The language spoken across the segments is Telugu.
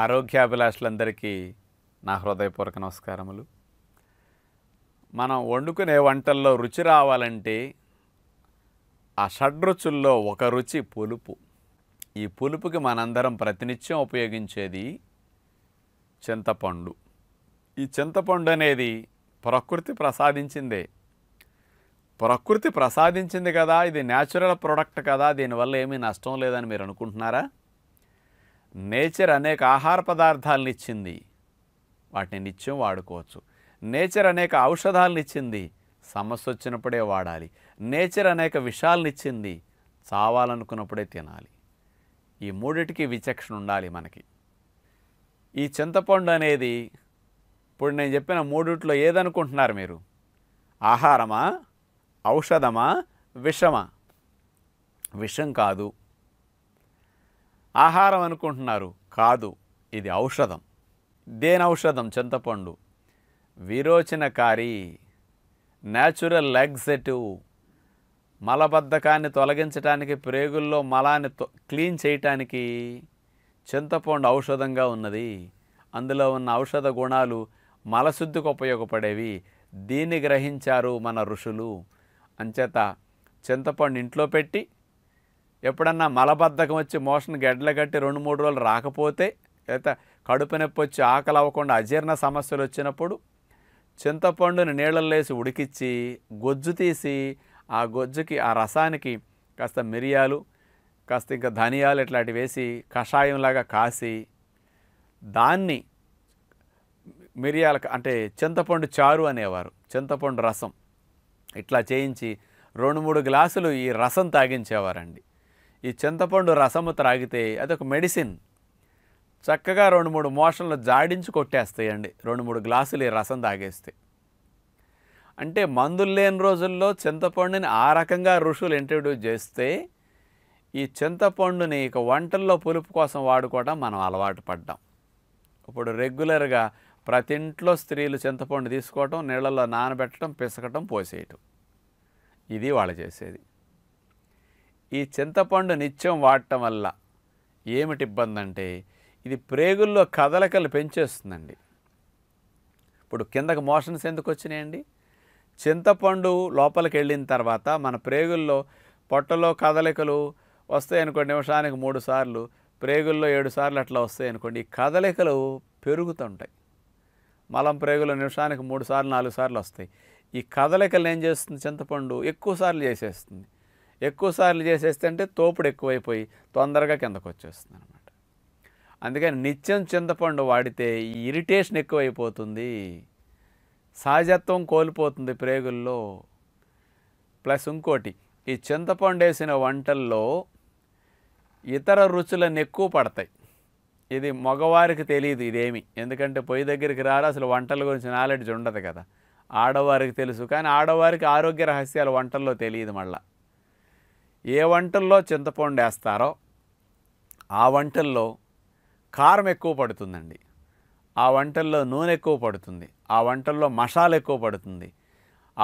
ఆరోగ్యాభిలాషులందరికీ నా హృదయపూర్వక నమస్కారములు మనం వండుకునే వంటల్లో రుచి రావాలంటే ఆ షడ్రుచుల్లో ఒక రుచి పులుపు ఈ పులుపుకి మనందరం ప్రతినిత్యం ఉపయోగించేది చింతపండు ఈ చింతపండు అనేది ప్రకృతి ప్రసాదించిందే ప్రకృతి ప్రసాదించింది కదా ఇది న్యాచురల్ ప్రోడక్ట్ కదా దీనివల్ల ఏమీ నష్టం లేదని మీరు అనుకుంటున్నారా నేచర్ అనేక ఆహార పదార్థాలను ఇచ్చింది వాటిని నిత్యం వాడుకోవచ్చు నేచర్ అనేక ఔషధాలను ఇచ్చింది సమస్య వచ్చినప్పుడే వాడాలి నేచర్ అనేక విషయాలను ఇచ్చింది చావాలనుకున్నప్పుడే తినాలి ఈ మూడిటికి విచక్షణ ఉండాలి మనకి ఈ చింతపండు అనేది ఇప్పుడు నేను చెప్పిన మూడిట్లో ఏదనుకుంటున్నారు మీరు ఆహారమా ఔషధమా విషమా విషం కాదు ఆహారం అనుకుంటున్నారు కాదు ఇది ఔషధం దేని ఔషధం చింతపండు విరోచనకారి న్యాచురల్ లెగ్జెటివ్ మలబద్ధకాన్ని తొలగించడానికి ప్రేగుల్లో మలాన్ని క్లీన్ చేయటానికి చింతపండు ఔషధంగా ఉన్నది అందులో ఉన్న ఔషధ గుణాలు మలశుద్ధికి ఉపయోగపడేవి దీన్ని గ్రహించారు మన ఋషులు అంచేత చింతపండు ఇంట్లో పెట్టి ఎప్పుడన్నా మలబద్ధకం వచ్చి మోషన్ గడ్డలు కట్టి రెండు మూడు రోజులు రాకపోతే లేదా కడుపు నొప్పి వచ్చి ఆకలి అవ్వకుండా అజీర్ణ సమస్యలు వచ్చినప్పుడు చింతపండుని నీళ్ళల్లో వేసి ఉడికిచ్చి గొజ్జు తీసి ఆ గొజ్జుకి ఆ రసానికి కాస్త మిరియాలు కాస్త ఇంకా ధనియాలు ఇట్లాంటివి వేసి కషాయంలాగా కాసి దాన్ని మిరియాల అంటే చింతపండు చారు అనేవారు చింతపండు రసం ఇట్లా చేయించి రెండు మూడు గ్లాసులు ఈ రసం తాగించేవారండి ఈ చింతపండు రసము త్రాగితే అదొక మెడిసిన్ చక్కగా రెండు మూడు మోషన్లు జాడించి కొట్టేస్తాయండి రెండు మూడు గ్లాసులు ఈ రసం తాగేస్తే అంటే మందులు లేని రోజుల్లో చింతపండుని ఆ రకంగా ఋషులు ఇంట్రడ్యూస్ చేస్తే ఈ చింతపండుని ఇక వంటల్లో పులుపు కోసం వాడుకోవడం మనం అలవాటు పడ్డాం ఇప్పుడు రెగ్యులర్గా ప్రతి ఇంట్లో స్త్రీలు చింతపండు తీసుకోవటం నీళ్ళల్లో నానబెట్టడం పిసకటం పోసేయటం ఇది వాళ్ళు చేసేది ఈ చింతపండు నిత్యం వాడటం వల్ల ఏమిటి ఇబ్బంది అంటే ఇది ప్రేగుల్లో కదలకలు పెంచేస్తుందండి ఇప్పుడు కిందకు మోషన్స్ ఎందుకు వచ్చినాయండి చింతపండు లోపలికి వెళ్ళిన తర్వాత మన ప్రేగుల్లో పొట్టలో కదలికలు వస్తాయి అనుకోండి నిమిషానికి మూడు సార్లు ప్రేగుల్లో ఏడు సార్లు అట్లా వస్తాయి అనుకోండి ఈ కదలికలు పెరుగుతుంటాయి మలం ప్రేగులు నిమిషానికి మూడు సార్లు నాలుగు సార్లు వస్తాయి ఈ కదలికలు ఏం చేస్తుంది చింతపండు ఎక్కువ సార్లు చేసేస్తుంది ఎక్కువసార్లు చేసేస్తే అంటే తోపుడు ఎక్కువైపోయి తొందరగా కిందకు వచ్చేస్తుంది అనమాట అందుకని నిత్యం చింతపండు వాడితే ఈ ఇరిటేషన్ ఎక్కువైపోతుంది సహజత్వం కోల్పోతుంది ప్రేగుల్లో ప్లస్ ఇంకోటి ఈ చింతపండు వేసిన వంటల్లో ఇతర రుచులను ఎక్కువ పడతాయి ఇది మగవారికి తెలియదు ఇదేమి ఎందుకంటే పొయ్యి దగ్గరికి రారు అసలు వంటల గురించి నాలెడ్జ్ ఉండదు కదా ఆడవారికి తెలుసు కానీ ఆడవారికి ఆరోగ్య రహస్యాలు వంటల్లో తెలియదు మళ్ళీ ఏ వంటల్లో చింతపండు వేస్తారో ఆ వంటల్లో కారం ఎక్కువ పడుతుందండి ఆ వంటల్లో నూనె ఎక్కువ పడుతుంది ఆ వంటల్లో మసాలా ఎక్కువ పడుతుంది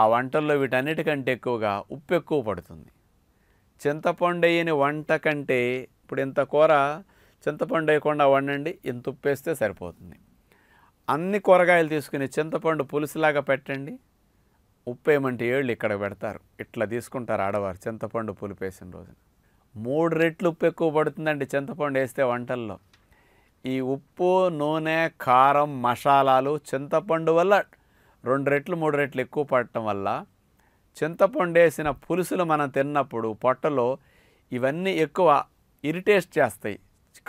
ఆ వంటల్లో వీటన్నిటికంటే ఎక్కువగా ఉప్పు ఎక్కువ పడుతుంది చింతపండు అయిన వంట కంటే ఇప్పుడు ఇంత కూర చింతపండు వేయకుండా వండండి ఇంత ఉప్పు వేస్తే సరిపోతుంది అన్ని కూరగాయలు తీసుకుని చింతపండు పులుసులాగా పెట్టండి ముప్పై మంటి ఏళ్ళు ఇక్కడ పెడతారు ఇట్లా తీసుకుంటారు ఆడవారు చింతపండు పులిపేసిన రోజున మూడు రెట్లు ఉప్పు ఎక్కువ పడుతుందండి చింతపండు వేస్తే వంటల్లో ఈ ఉప్పు నూనె కారం మసాలాలు చింతపండు వల్ల రెండు రెట్లు మూడు రెట్లు ఎక్కువ పడటం వల్ల చింతపండు వేసిన పులుసులు మనం తిన్నప్పుడు పొట్టలో ఇవన్నీ ఎక్కువ ఇరిటేట్ చేస్తాయి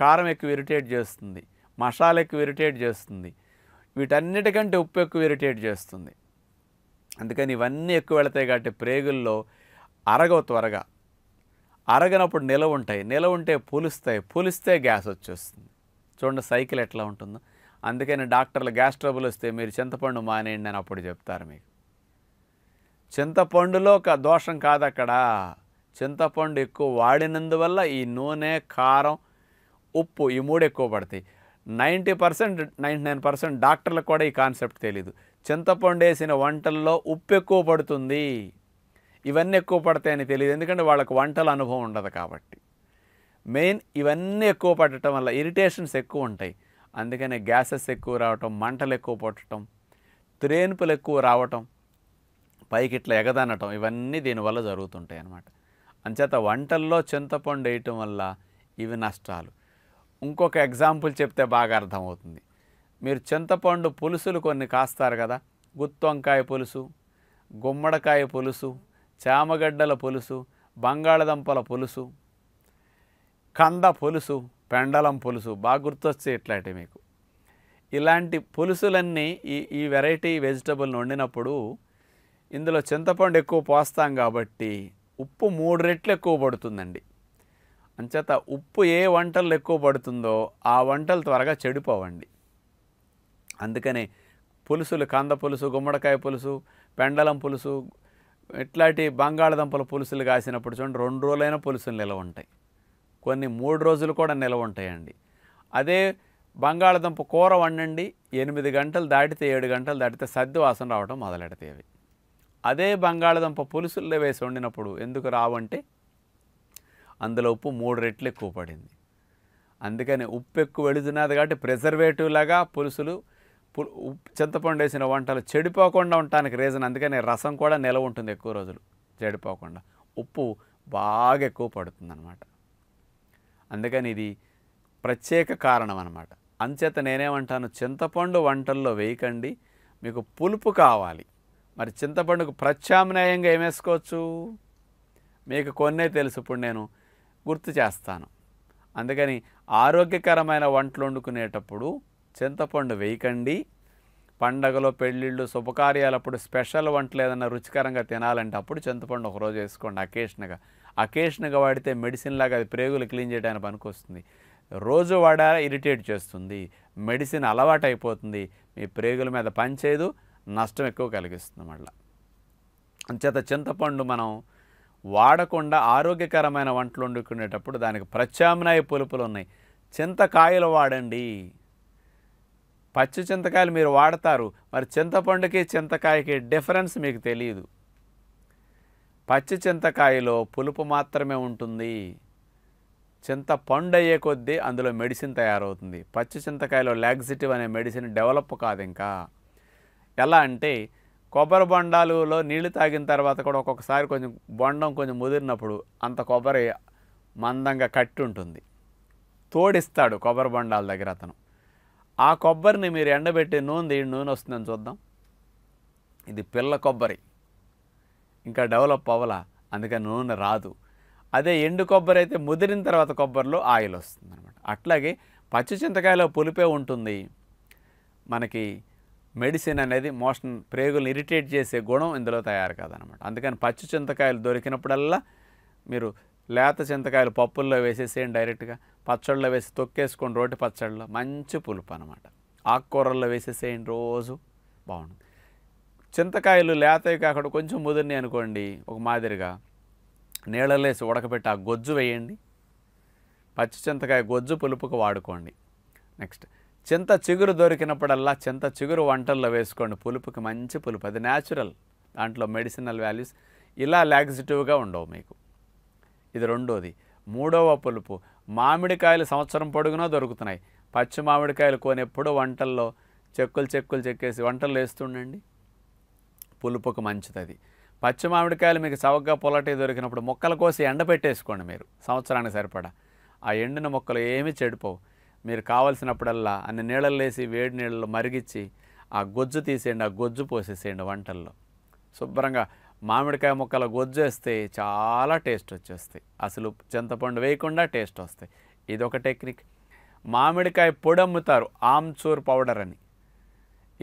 కారం ఎక్కువ ఇరిటేట్ చేస్తుంది మసాలా ఎక్కువ ఇరిటేట్ చేస్తుంది వీటన్నిటికంటే ఉప్పు ఎక్కువ ఇరిటేట్ చేస్తుంది అందుకని ఇవన్నీ ఎక్కువ వెళతాయి కాబట్టి ప్రేగుల్లో అరగవు త్వరగా అరగనప్పుడు నిలవ ఉంటాయి నిలవ ఉంటే పులుస్తాయి పులిస్తే గ్యాస్ వచ్చేస్తుంది చూడండి సైకిల్ ఎట్లా ఉంటుందో అందుకని డాక్టర్లు గ్యాస్ ట్రబుల్ వస్తే మీరు చింతపండు మానేయండి అని అప్పుడు చెప్తారు మీకు చింతపండులో ఒక దోషం కాదు అక్కడ చింతపండు ఎక్కువ వాడినందువల్ల ఈ నూనె కారం ఉప్పు ఈ మూడు ఎక్కువ పడతాయి ninety percent ninety nine percent డాక్టర్లకు కూడా ఈ కాన్సెప్ట్ తెలీదు చింతపండేసిన వంటల్లో ఉప్పు ఎక్కువ పడుతుంది ఇవన్నీ ఎక్కువ పడతాయని తెలియదు ఎందుకంటే వాళ్ళకు వంటల అనుభవం ఉండదు కాబట్టి మెయిన్ ఇవన్నీ ఎక్కువ పడటం వల్ల ఇరిటేషన్స్ ఎక్కువ ఉంటాయి అందుకనే గ్యాసెస్ ఎక్కువ రావటం మంటలు ఎక్కువ పట్టడం త్రేన్పులు ఎక్కువ రావటం పైకి ఇట్లా ఎగదనటం ఇవన్నీ దీనివల్ల జరుగుతుంటాయి అన్నమాట అంచేత వంటల్లో చింతపండు వేయటం వల్ల ఇవి నష్టాలు ఇంకొక ఎగ్జాంపుల్ చెప్తే బాగా అర్థమవుతుంది మీరు చింతపండు పులుసులు కొన్ని కాస్తారు కదా గుత్తొంకాయ పులుసు గుమ్మడికాయ పులుసు చామగడ్డల పులుసు బంగాళదుంపల పులుసు కంద పులుసు పెండలం పులుసు బాగా గుర్తొచ్చే ఇట్లాంటివి మీకు ఇలాంటి పులుసులన్నీ ఈ ఈ వెరైటీ వెజిటబుల్ని వండినప్పుడు ఇందులో చింతపండు ఎక్కువ పోస్తాం కాబట్టి ఉప్పు మూడు రెట్లు ఎక్కువ పడుతుందండి అంచేత ఉప్పు ఏ వంటల్లో ఎక్కువ పడుతుందో ఆ వంటలు త్వరగా చెడిపోవండి అందుకనే పులుసులు కంద పులుసు గుమ్మడికాయ పులుసు పెండలం పులుసు ఇట్లాంటి బంగాళదుంపల పులుసులు కాసినప్పుడు చూడండి రెండు రోజులైన పులుసులు నిలవ ఉంటాయి కొన్ని మూడు రోజులు కూడా నిలవ ఉంటాయండి అదే బంగాళదుంప కూర వండండి ఎనిమిది గంటలు దాటితే ఏడు గంటలు దాటితే సర్ది వాసన రావడం మొదలెడితే అవి అదే బంగాళదుంప పులుసుల్లో వేసి వండినప్పుడు ఎందుకు రావంటే అందులో ఉప్పు మూడు రెట్లు ఎక్కువ పడింది అందుకని ఉప్పు ఎక్కువ వెళుతున్నది కాబట్టి ప్రిజర్వేటివ్ లాగా పులుసులు చింతపండు వేసిన వంటలు చెడిపోకుండా ఉండటానికి రీజన్ అందుకని రసం కూడా నిలవ ఉంటుంది ఎక్కువ రోజులు చెడిపోకుండా ఉప్పు బాగా ఎక్కువ అనమాట అందుకని ఇది ప్రత్యేక కారణం అనమాట అంచేత నేనేమంటాను చింతపండు వంటల్లో వేయకండి మీకు పులుపు కావాలి మరి చింతపండుకు ప్రత్యామ్నాయంగా ఏమేసుకోవచ్చు మీకు కొన్నే తెలుసు ఇప్పుడు నేను గుర్తు చేస్తాను అందుకని ఆరోగ్యకరమైన వంటలు వండుకునేటప్పుడు చింతపండు వేయకండి పండగలో పెళ్ళిళ్ళు శుభకార్యాలప్పుడు స్పెషల్ వంటలు ఏదైనా రుచికరంగా తినాలంటే అప్పుడు చింతపండు ఒకరోజు వేసుకోండి అకేషన్గా అకేషన్గా వాడితే మెడిసిన్ లాగా అది ప్రేగులు క్లీన్ చేయడానికి పనికొస్తుంది రోజు వాడ ఇరిటేట్ చేస్తుంది మెడిసిన్ అలవాటు అయిపోతుంది మీ ప్రేగుల మీద పనిచేయదు నష్టం ఎక్కువ కలిగిస్తుంది మళ్ళీ అంచేత చింతపండు మనం వాడకుండా ఆరోగ్యకరమైన వంటలు వండుకునేటప్పుడు దానికి ప్రత్యామ్నాయ పులుపులు ఉన్నాయి చింతకాయలు వాడండి పచ్చి చింతకాయలు మీరు వాడతారు మరి చింతపండుకి చింతకాయకి డిఫరెన్స్ మీకు తెలియదు పచ్చి చింతకాయలో పులుపు మాత్రమే ఉంటుంది చింతపండు అయ్యే కొద్దీ అందులో మెడిసిన్ తయారవుతుంది పచ్చి చింతకాయలో లాగ్జిటివ్ అనే మెడిసిన్ డెవలప్ కాదు ఇంకా ఎలా అంటే కొబ్బరి బొండాలులో నీళ్లు తాగిన తర్వాత కూడా ఒక్కొక్కసారి కొంచెం బొండం కొంచెం ముదిరినప్పుడు అంత కొబ్బరి మందంగా కట్టి ఉంటుంది తోడిస్తాడు కొబ్బరి బొండాల దగ్గర అతను ఆ కొబ్బరిని మీరు ఎండబెట్టి నూనె తీయండి నూనె వస్తుందని చూద్దాం ఇది పిల్ల కొబ్బరి ఇంకా డెవలప్ అవ్వలా అందుకని నూనె రాదు అదే ఎండు కొబ్బరి అయితే ముదిరిన తర్వాత కొబ్బరిలో ఆయిల్ వస్తుంది అనమాట అట్లాగే పచ్చి చింతకాయలో పులిపే ఉంటుంది మనకి మెడిసిన్ అనేది మోషన్ ప్రేగులను ఇరిటేట్ చేసే గుణం ఇందులో తయారు కాదనమాట అందుకని పచ్చి చింతకాయలు దొరికినప్పుడల్లా మీరు లేత చింతకాయలు పప్పుల్లో వేసేసేయండి డైరెక్ట్గా పచ్చళ్ళ వేసి తొక్కేసుకొని రోటి పచ్చళ్ళ మంచి పులుపు అనమాట ఆకుకూరల్లో వేసేసేయండి రోజు బాగుంటుంది చింతకాయలు లేతవి కాకుండా కొంచెం ముదిరిని అనుకోండి ఒక మాదిరిగా నీళ్ళలేసి ఉడకబెట్టి ఆ గొజ్జు వేయండి పచ్చి చింతకాయ గొజ్జు పులుపుకు వాడుకోండి నెక్స్ట్ చింత చిగురు దొరికినప్పుడల్లా చింత చిగురు వంటల్లో వేసుకోండి పులుపుకి మంచి పులుపు అది న్యాచురల్ దాంట్లో మెడిసినల్ వాల్యూస్ ఇలా లాగ్జిటివ్గా ఉండవు మీకు ఇది రెండోది మూడవ పులుపు మామిడికాయలు సంవత్సరం పొడుగునా దొరుకుతున్నాయి పచ్చి మామిడికాయలు కొనెప్పుడు వంటల్లో చెక్కులు చెక్కులు చెక్కేసి వంటలు వేస్తుండండి పులుపుకు మంచిది పచ్చి మామిడికాయలు మీకు చవగ్గా పొలటి దొరికినప్పుడు మొక్కలు కోసి ఎండ పెట్టేసుకోండి మీరు సంవత్సరానికి సరిపడా ఆ ఎండిన మొక్కలు ఏమీ చెడిపోవు మీరు కావలసినప్పుడల్లా అన్ని నీళ్ళల్లో వేసి వేడి నీళ్ళలో మరిగించి ఆ గొజ్జు తీసేయండి ఆ గొజ్జు పోసేసేయండి వంటల్లో శుభ్రంగా మామిడికాయ ముక్కలు గొజ్జేస్తే చాలా టేస్ట్ వచ్చేస్తాయి అసలు చింతపండు వేయకుండా టేస్ట్ వస్తాయి ఇది ఒక టెక్నిక్ మామిడికాయ పొడి అమ్ముతారు ఆమ్చూర్ పౌడర్ అని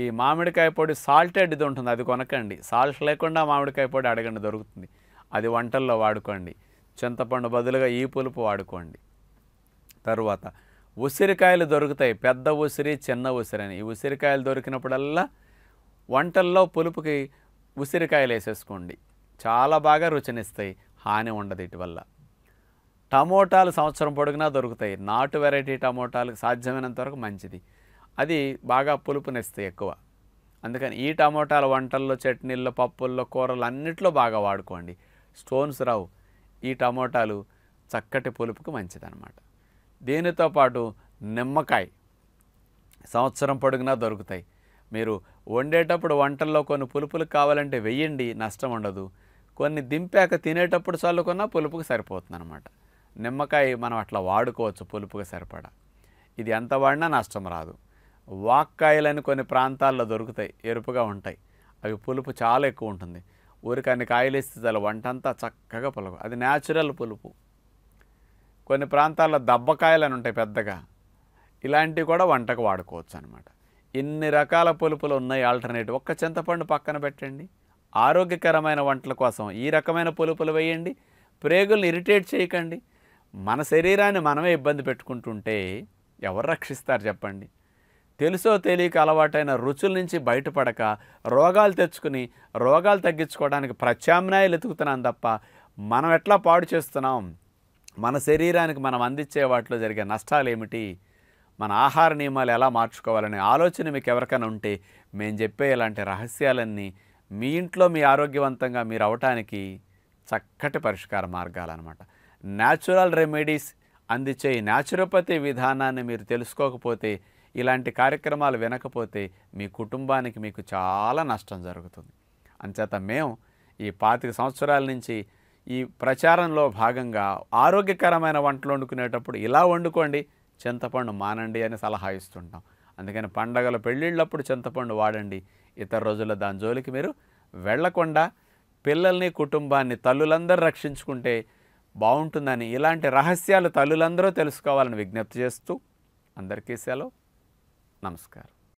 ఈ మామిడికాయ పొడి సాల్టెడ్ ఇది ఉంటుంది అది కొనకండి సాల్ట్ లేకుండా మామిడికాయ పొడి అడగండి దొరుకుతుంది అది వంటల్లో వాడుకోండి చింతపండు బదులుగా ఈ పులుపు వాడుకోండి తరువాత ఉసిరికాయలు దొరుకుతాయి పెద్ద ఉసిరి చిన్న ఉసిరి అని ఈ ఉసిరికాయలు దొరికినప్పుడల్లా వంటల్లో పులుపుకి ఉసిరికాయలు వేసేసుకోండి చాలా బాగా రుచినిస్తాయి హాని ఉండదు ఇటువల్ల టమోటాలు సంవత్సరం పొడుగునా దొరుకుతాయి నాటు వెరైటీ టమోటాలు సాధ్యమైనంత వరకు మంచిది అది బాగా పులుపునిస్తాయి ఎక్కువ అందుకని ఈ టమోటాలు వంటల్లో చట్నీల్లో పప్పుల్లో కూరలు అన్నిట్లో బాగా వాడుకోండి స్టోన్స్ రావు ఈ టమోటాలు చక్కటి పులుపుకు అనమాట దీనితో పాటు నిమ్మకాయ సంవత్సరం పొడుగునా దొరుకుతాయి మీరు వండేటప్పుడు వంటల్లో కొన్ని పులుపులు కావాలంటే వెయ్యండి నష్టం ఉండదు కొన్ని దింపాక తినేటప్పుడు చల్లుకున్నా పులుపుకి సరిపోతుంది అనమాట నిమ్మకాయ మనం అట్లా వాడుకోవచ్చు పులుపుకి సరిపడా ఇది ఎంత వాడినా నష్టం రాదు వాక్కాయలని కొన్ని ప్రాంతాల్లో దొరుకుతాయి ఎరుపుగా ఉంటాయి అవి పులుపు చాలా ఎక్కువ ఉంటుంది ఊరికాన్ని కాయలు ఇస్తే చాలా వంట అంతా చక్కగా పులుపు అది న్యాచురల్ పులుపు కొన్ని ప్రాంతాల్లో దబ్బకాయలు అని ఉంటాయి పెద్దగా ఇలాంటివి కూడా వంటకు వాడుకోవచ్చు అనమాట ఇన్ని రకాల పులుపులు ఉన్నాయి ఆల్టర్నేటివ్ ఒక్క చింతపండు పక్కన పెట్టండి ఆరోగ్యకరమైన వంటల కోసం ఈ రకమైన పులుపులు వేయండి ప్రేగులను ఇరిటేట్ చేయకండి మన శరీరాన్ని మనమే ఇబ్బంది పెట్టుకుంటుంటే ఎవరు రక్షిస్తారు చెప్పండి తెలుసో తెలియక అలవాటైన రుచుల నుంచి బయటపడక రోగాలు తెచ్చుకుని రోగాలు తగ్గించుకోవడానికి ప్రత్యామ్నాయాలు ఎత్తుకుతున్నాం తప్ప మనం ఎట్లా పాడు చేస్తున్నాం మన శరీరానికి మనం అందించే వాటిలో జరిగే నష్టాలు ఏమిటి మన ఆహార నియమాలు ఎలా మార్చుకోవాలనే ఆలోచన మీకు ఎవరికైనా ఉంటే మేము చెప్పే ఇలాంటి రహస్యాలన్నీ మీ ఇంట్లో మీ ఆరోగ్యవంతంగా మీరు అవటానికి చక్కటి పరిష్కార మార్గాలన్నమాట న్యాచురల్ రెమెడీస్ అందించే ఈ న్యాచురోపతి విధానాన్ని మీరు తెలుసుకోకపోతే ఇలాంటి కార్యక్రమాలు వినకపోతే మీ కుటుంబానికి మీకు చాలా నష్టం జరుగుతుంది అంచేత మేము ఈ పాతిక సంవత్సరాల నుంచి ఈ ప్రచారంలో భాగంగా ఆరోగ్యకరమైన వంటలు వండుకునేటప్పుడు ఇలా వండుకోండి చింతపండు మానండి అని సలహా ఇస్తుంటాం అందుకని పండగల పెళ్ళిళ్ళప్పుడు చింతపండు వాడండి ఇతర రోజుల్లో దాని జోలికి మీరు వెళ్లకుండా పిల్లల్ని కుటుంబాన్ని తల్లులందరూ రక్షించుకుంటే బాగుంటుందని ఇలాంటి రహస్యాలు తల్లులందరూ తెలుసుకోవాలని విజ్ఞప్తి చేస్తూ అందరికీ సెలవు నమస్కారం